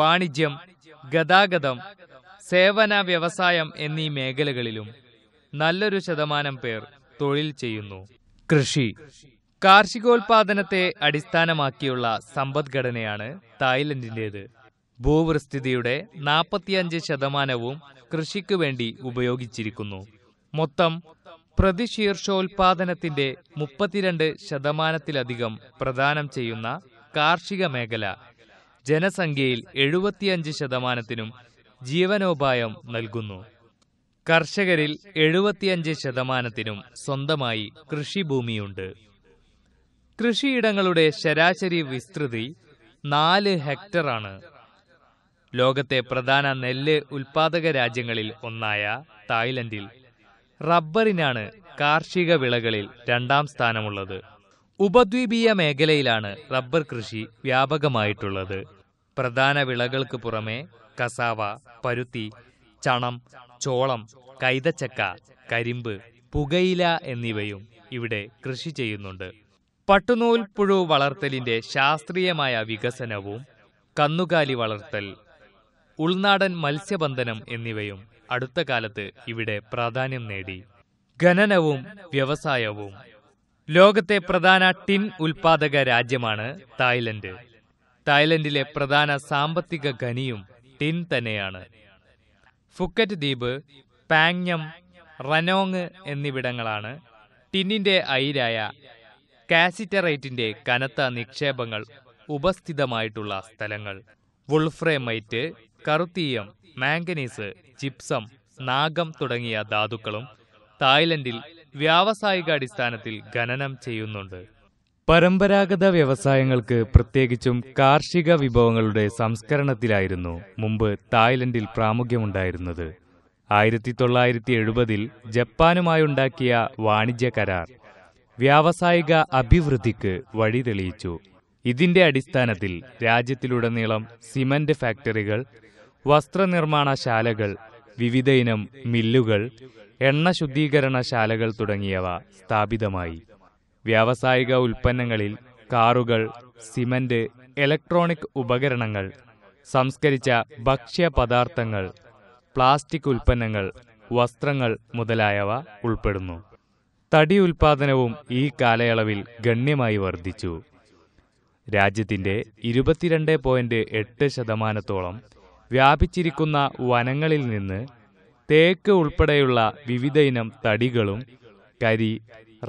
വാണിജ്യം ഗതാഗതം സേവന വ്യവസായം എന്നീ മേഖലകളിലും നല്ലൊരു ശതമാനം പേർ തൊഴിൽ ചെയ്യുന്നു കൃഷി കാർഷികോൽപാദനത്തെ അടിസ്ഥാനമാക്കിയുള്ള സമ്പദ്ഘടനയാണ് തായ്ലൻഡിൻ്റേത് ഭൂവിസ്തൃതിയുടെ നാൽപ്പത്തിയഞ്ച് ശതമാനവും കൃഷിക്ക് വേണ്ടി ഉപയോഗിച്ചിരിക്കുന്നു മൊത്തം പ്രതിശീർഷോൽപാദനത്തിന്റെ മുപ്പത്തിരണ്ട് ശതമാനത്തിലധികം പ്രദാനം ചെയ്യുന്ന കാർഷിക മേഖല ജനസംഖ്യയിൽ എഴുപത്തിയഞ്ച് ശതമാനത്തിനും ജീവനോപായം നൽകുന്നു കർഷകരിൽ എഴുപത്തിയഞ്ച് ശതമാനത്തിനും സ്വന്തമായി കൃഷിഭൂമിയുണ്ട് കൃഷിയിടങ്ങളുടെ ശരാശരി വിസ്തൃതി നാല് ഹെക്ടറാണ് ലോകത്തെ പ്രധാന നെല്ല് ഉൽപാദക രാജ്യങ്ങളിൽ ഒന്നായ തായ്ലൻഡിൽ റബ്ബറിനാണ് കാർഷിക വിളകളിൽ രണ്ടാം സ്ഥാനമുള്ളത് ഉപദ്വീപീയ മേഖലയിലാണ് റബ്ബർ കൃഷി വ്യാപകമായിട്ടുള്ളത് പ്രധാന വിളകൾക്ക് പുറമെ കസാവ പരുത്തി ചണം ചോളം കൈതച്ചക്ക കരിമ്പ് പുകയില എന്നിവയും ഇവിടെ കൃഷി ചെയ്യുന്നുണ്ട് പട്ടുനൂൽപ്പുഴു പുഴു വളർത്തലിന്റെ ശാസ്ത്രീയമായ വികസനവും കന്നുകാലി വളർത്തൽ ഉൾനാടൻ മത്സ്യബന്ധനം എന്നിവയും അടുത്ത കാലത്ത് ഇവിടെ പ്രാധാന്യം നേടി ഖനനവും വ്യവസായവും ലോകത്തെ പ്രധാന ടിൻ ഉൽപാദക രാജ്യമാണ് തായ്ലൻഡ് തായ്ലൻഡിലെ പ്രധാന സാമ്പത്തിക ഖനിയും ടിൻ തന്നെയാണ് ഫുക്കറ്റ് ദ്വീപ് പാങ്ഞം റനോങ് എന്നിവിടങ്ങളാണ് ടിന്നിന്റെ അയിരായ കാസിറ്ററേറ്റിന്റെ കനത്ത നിക്ഷേപങ്ങൾ ഉപസ്ഥിതമായിട്ടുള്ള സ്ഥലങ്ങൾ വുൾഫ്രേമൈറ്റ് കറുത്തീയം മാംഗനീസ് ജിപ്സം നാഗം തുടങ്ങിയ ധാതുക്കളും തായ്ലൻഡിൽ വ്യാവസായികാടിസ്ഥാനത്തിൽ ഖനനം ചെയ്യുന്നുണ്ട് പരമ്പരാഗത വ്യവസായങ്ങൾക്ക് പ്രത്യേകിച്ചും കാർഷിക വിഭവങ്ങളുടെ സംസ്കരണത്തിലായിരുന്നു മുമ്പ് തായ്ലൻഡിൽ പ്രാമുഖ്യമുണ്ടായിരുന്നത് ആയിരത്തി തൊള്ളായിരത്തി എഴുപതിൽ ജപ്പാനുമായുണ്ടാക്കിയ വാണിജ്യ കരാർ വ്യാവസായിക അഭിവൃദ്ധിക്ക് വഴി തെളിയിച്ചു ഇതിന്റെ അടിസ്ഥാനത്തിൽ രാജ്യത്തിലുടനീളം സിമന്റ് ഫാക്ടറികൾ വസ്ത്രനിർമ്മാണശാലകൾ വിവിധ ഇനം മില്ലുകൾ എണ്ണ ശുദ്ധീകരണശാലകൾ തുടങ്ങിയവ സ്ഥാപിതമായി വ്യാവസായിക ഉൽപ്പന്നങ്ങളിൽ കാറുകൾ സിമന്റ് ഇലക്ട്രോണിക് ഉപകരണങ്ങൾ സംസ്കരിച്ച ഭക്ഷ്യപദാർത്ഥങ്ങൾ പ്ലാസ്റ്റിക് ഉൽപ്പന്നങ്ങൾ വസ്ത്രങ്ങൾ മുതലായവ ഉൾപ്പെടുന്നു തടി ഉൽപാദനവും ഈ കാലയളവിൽ ഗണ്യമായി വർദ്ധിച്ചു രാജ്യത്തിൻ്റെ ഇരുപത്തിരണ്ട് പോയിന്റ് എട്ട് ശതമാനത്തോളം വ്യാപിച്ചിരിക്കുന്ന വനങ്ങളിൽ നിന്ന് തേക്ക് ഉൾപ്പെടെയുള്ള വിവിധയിനം തടികളും കരി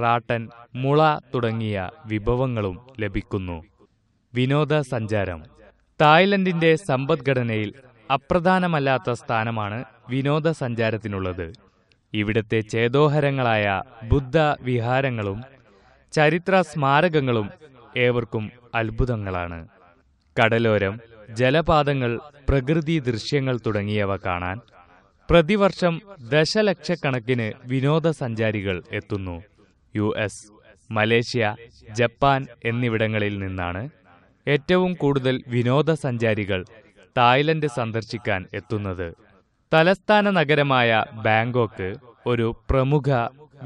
റാട്ടൻ മുള തുടങ്ങിയ വിഭവങ്ങളും ലഭിക്കുന്നു വിനോദസഞ്ചാരം തായ്ലൻഡിന്റെ സമ്പദ്ഘടനയിൽ അപ്രധാനമല്ലാത്ത സ്ഥാനമാണ് വിനോദസഞ്ചാരത്തിനുള്ളത് ഇവിടുത്തെ ചേതോഹരങ്ങളായ ബുദ്ധ വിഹാരങ്ങളും ചരിത്ര സ്മാരകങ്ങളും ഏവർക്കും അത്ഭുതങ്ങളാണ് കടലോരം ജലപാതങ്ങൾ പ്രകൃതി ദൃശ്യങ്ങൾ തുടങ്ങിയവ കാണാൻ പ്രതിവർഷം ദശലക്ഷക്കണക്കിന് വിനോദസഞ്ചാരികൾ എത്തുന്നു യു എസ് മലേഷ്യ ജപ്പാൻ എന്നിവിടങ്ങളിൽ നിന്നാണ് ഏറ്റവും കൂടുതൽ വിനോദസഞ്ചാരികൾ തായ്ലൻഡ് സന്ദർശിക്കാൻ എത്തുന്നത് തലസ്ഥാന നഗരമായ ബാങ്കോക്ക് ഒരു പ്രമുഖ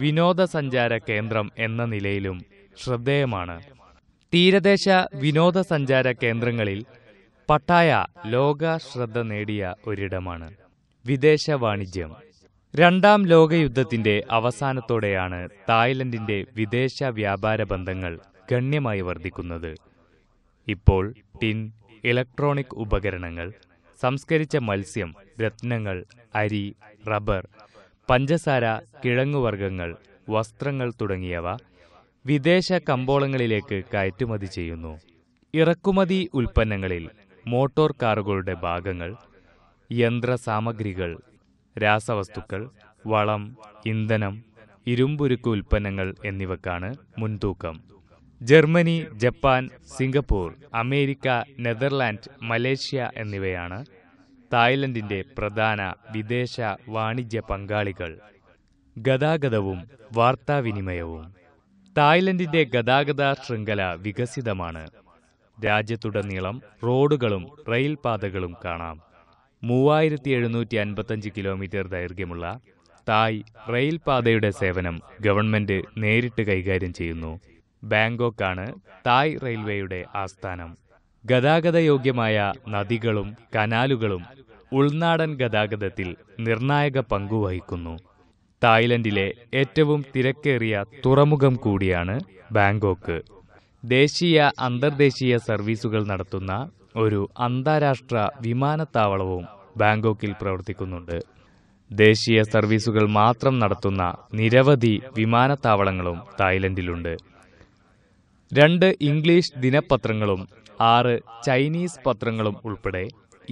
വിനോദസഞ്ചാര കേന്ദ്രം എന്ന നിലയിലും ശ്രദ്ധേയമാണ് തീരദേശ വിനോദസഞ്ചാര കേന്ദ്രങ്ങളിൽ പട്ടായ ലോക ശ്രദ്ധ നേടിയ ഒരിടമാണ് വിദേശ വാണിജ്യം രണ്ടാം ലോകയുദ്ധത്തിന്റെ അവസാനത്തോടെയാണ് തായ്ലൻഡിന്റെ വിദേശ വ്യാപാര ബന്ധങ്ങൾ ഗണ്യമായി വർദ്ധിക്കുന്നത് ഇപ്പോൾ ടിൻ ഇലക്ട്രോണിക് ഉപകരണങ്ങൾ സംസ്കരിച്ച മത്സ്യം രത്നങ്ങൾ അരി റബ്ബർ പഞ്ചസാര കിഴങ്ങുവർഗ്ഗങ്ങൾ വസ്ത്രങ്ങൾ തുടങ്ങിയവ വിദേശ കമ്പോളങ്ങളിലേക്ക് കയറ്റുമതി ചെയ്യുന്നു ഇറക്കുമതി ഉൽപ്പന്നങ്ങളിൽ മോട്ടോർ കാറുകളുടെ ഭാഗങ്ങൾ യന്ത്രസാമഗ്രികൾ രാസവസ്തുക്കൾ വളം ഇന്ധനം ഇരുമ്പുരുക്ക് ഉൽപ്പന്നങ്ങൾ എന്നിവക്കാണ് മുൻതൂക്കം Germany Japan Singapore America Netherland Malaysia എന്നിവയാണ് തായ്ലൻഡിന്റെ പ്രധാന വിദേശ വാണിജ്യ പങ്കാളികൾ ഗതാഗതവും വാർത്താവിനിമയവും തായ്ലൻഡിന്റെ ഗതാഗത ശൃംഖല വികസിതമാണ് രാജ്യത്തുടനീളം റോഡുകളും റെയിൽപാതകളും കാണാം മൂവായിരത്തി എഴുന്നൂറ്റി അൻപത്തഞ്ച് കിലോമീറ്റർ ദൈർഘ്യമുള്ള തായ് റെയിൽപാതയുടെ സേവനം ഗവൺമെന്റ് നേരിട്ട് കൈകാര്യം ചെയ്യുന്നു ബാങ്കോക്കാണ് തായ് റെയിൽവേയുടെ ആസ്ഥാനം ഗതാഗതയോഗ്യമായ നദികളും കനാലുകളും ഉൾനാടൻ ഗതാഗതത്തിൽ നിർണായക പങ്കുവഹിക്കുന്നു തായ്ലൻഡിലെ ഏറ്റവും തിരക്കേറിയ തുറമുഖം കൂടിയാണ് ബാങ്കോക്ക് ദേശീയ അന്തർദേശീയ സർവീസുകൾ നടത്തുന്ന ഒരു അന്താരാഷ്ട്ര വിമാനത്താവളവും ബാങ്കോക്കിൽ പ്രവർത്തിക്കുന്നുണ്ട് ദേശീയ സർവീസുകൾ മാത്രം നടത്തുന്ന നിരവധി വിമാനത്താവളങ്ങളും തായ്ലൻഡിലുണ്ട് രണ്ട് ഇംഗ്ലീഷ് ദിനപത്രങ്ങളും ആറ് ചൈനീസ് പത്രങ്ങളും ഉൾപ്പെടെ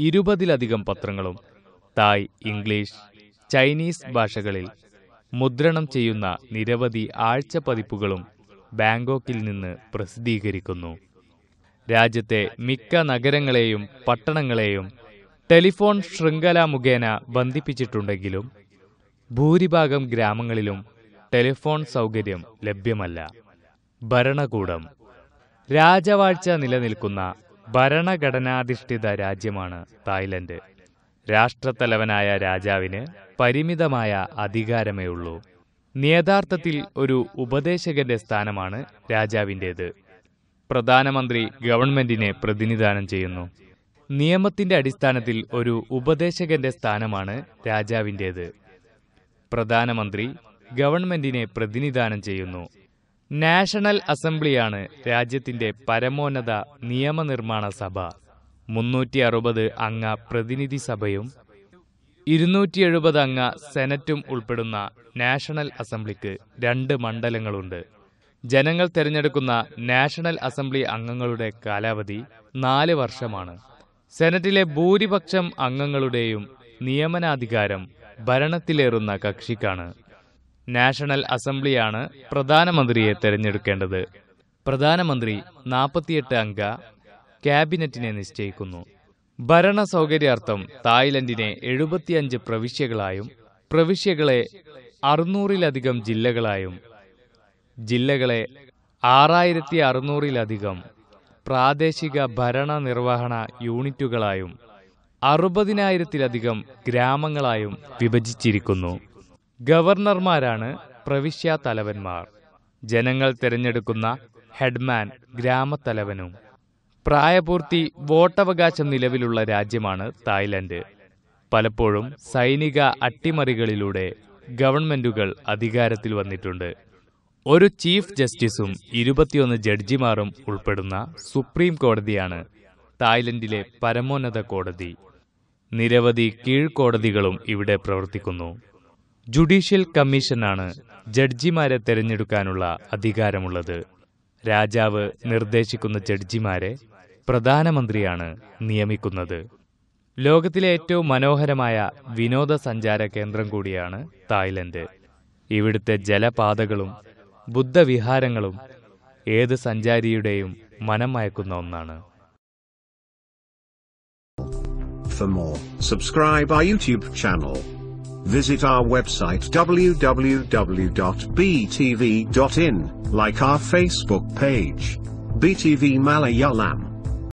ഇരുപതിലധികം പത്രങ്ങളും തായ് ഇംഗ്ലീഷ് ചൈനീസ് ഭാഷകളിൽ മുദ്രണം ചെയ്യുന്ന നിരവധി ആഴ്ച പതിപ്പുകളും ബാങ്കോക്കിൽ നിന്ന് പ്രസിദ്ധീകരിക്കുന്നു രാജ്യത്തെ മിക്ക നഗരങ്ങളെയും പട്ടണങ്ങളെയും ടെലിഫോൺ ശൃംഖല മുഖേന ബന്ധിപ്പിച്ചിട്ടുണ്ടെങ്കിലും ഭൂരിഭാഗം ഗ്രാമങ്ങളിലും ടെലിഫോൺ സൗകര്യം ലഭ്യമല്ല ഭരണകൂടം രാജവാഴ്ച നിലനിൽക്കുന്ന ഭരണഘടനാധിഷ്ഠിത രാജ്യമാണ് തായ്ലൻഡ് രാഷ്ട്രത്തലവനായ രാജാവിന് പരിമിതമായ അധികാരമേ ഉള്ളൂ നേതാർത്ഥത്തിൽ ഒരു ഉപദേശകന്റെ സ്ഥാനമാണ് രാജാവിൻ്റേത് പ്രധാനമന്ത്രി ഗവൺമെന്റിനെ പ്രതിനിധാനം ചെയ്യുന്നു നിയമത്തിന്റെ അടിസ്ഥാനത്തിൽ ഒരു ഉപദേശകന്റെ സ്ഥാനമാണ് രാജാവിൻ്റെത് പ്രധാനമന്ത്രി ഗവൺമെന്റിനെ പ്രതിനിധാനം ചെയ്യുന്നു നാഷണൽ അസംബ്ലിയാണ് രാജ്യത്തിന്റെ പരമോന്നത നിയമനിർമ്മാണ സഭ മുന്നൂറ്റി അറുപത് അംഗ പ്രതിനിധി സഭയും ഇരുന്നൂറ്റി എഴുപത് അംഗ സെനറ്റും ഉൾപ്പെടുന്ന നാഷണൽ അസംബ്ലിക്ക് രണ്ട് മണ്ഡലങ്ങളുണ്ട് ജനങ്ങൾ തെരഞ്ഞെടുക്കുന്ന നാഷണൽ അസംബ്ലി അംഗങ്ങളുടെ കാലാവധി നാല് വർഷമാണ് സെനറ്റിലെ ഭൂരിപക്ഷം അംഗങ്ങളുടെയും നിയമനാധികാരം ഭരണത്തിലേറുന്ന കക്ഷിക്കാണ് നാഷണൽ അസംബ്ലിയാണ് പ്രധാനമന്ത്രിയെ തെരഞ്ഞെടുക്കേണ്ടത് പ്രധാനമന്ത്രി നാൽപ്പത്തിയെട്ട് അംഗ ക്യാബിനറ്റിനെ നിശ്ചയിക്കുന്നു ഭരണ സൗകര്യാർത്ഥം തായ്ലൻഡിനെ എഴുപത്തിയഞ്ച് പ്രവിശ്യകളായും പ്രവിശ്യകളെ അറുന്നൂറിലധികം ജില്ലകളായും ജില്ലകളെ ആറായിരത്തി അറുന്നൂറിലധികം പ്രാദേശിക ഭരണ നിർവഹണ യൂണിറ്റുകളായും അറുപതിനായിരത്തിലധികം ഗ്രാമങ്ങളായും വിഭജിച്ചിരിക്കുന്നു ഗവർണർമാരാണ് പ്രവിശ്യ തലവന്മാർ ജനങ്ങൾ തിരഞ്ഞെടുക്കുന്ന ഹെഡ്മാൻ ഗ്രാമത്തലവനും പ്രായപൂർത്തി വോട്ടവകാശം നിലവിലുള്ള രാജ്യമാണ് തായ്ലൻഡ് പലപ്പോഴും സൈനിക അട്ടിമറികളിലൂടെ ഗവൺമെന്റുകൾ അധികാരത്തിൽ വന്നിട്ടുണ്ട് ഒരു ചീഫ് ജസ്റ്റിസും ഇരുപത്തിയൊന്ന് ജഡ്ജിമാരും ഉൾപ്പെടുന്ന സുപ്രീം കോടതിയാണ് തായ്ലൻഡിലെ പരമോന്നത കോടതി നിരവധി കീഴ്ക്കോടതികളും ഇവിടെ പ്രവർത്തിക്കുന്നു ജുഡീഷ്യൽ കമ്മീഷനാണ് ജഡ്ജിമാരെ തിരഞ്ഞെടുക്കാനുള്ള അധികാരമുള്ളത് രാജാവ് നിർദ്ദേശിക്കുന്ന ജഡ്ജിമാരെ പ്രധാനമന്ത്രിയാണ് നിയമിക്കുന്നത് ലോകത്തിലെ ഏറ്റവും മനോഹരമായ വിനോദസഞ്ചാര കേന്ദ്രം കൂടിയാണ് തായ്ലൻഡ് ഇവിടുത്തെ ജലപാതകളും ബുദ്ധവിഹാരങ്ങളും ഏത് സഞ്ചാരിയുടെയും മനം മയക്കുന്ന ഒന്നാണ് For more, subscribe our YouTube channel. Visit our website www.btv.in, like our Facebook page, BTV Malayalam.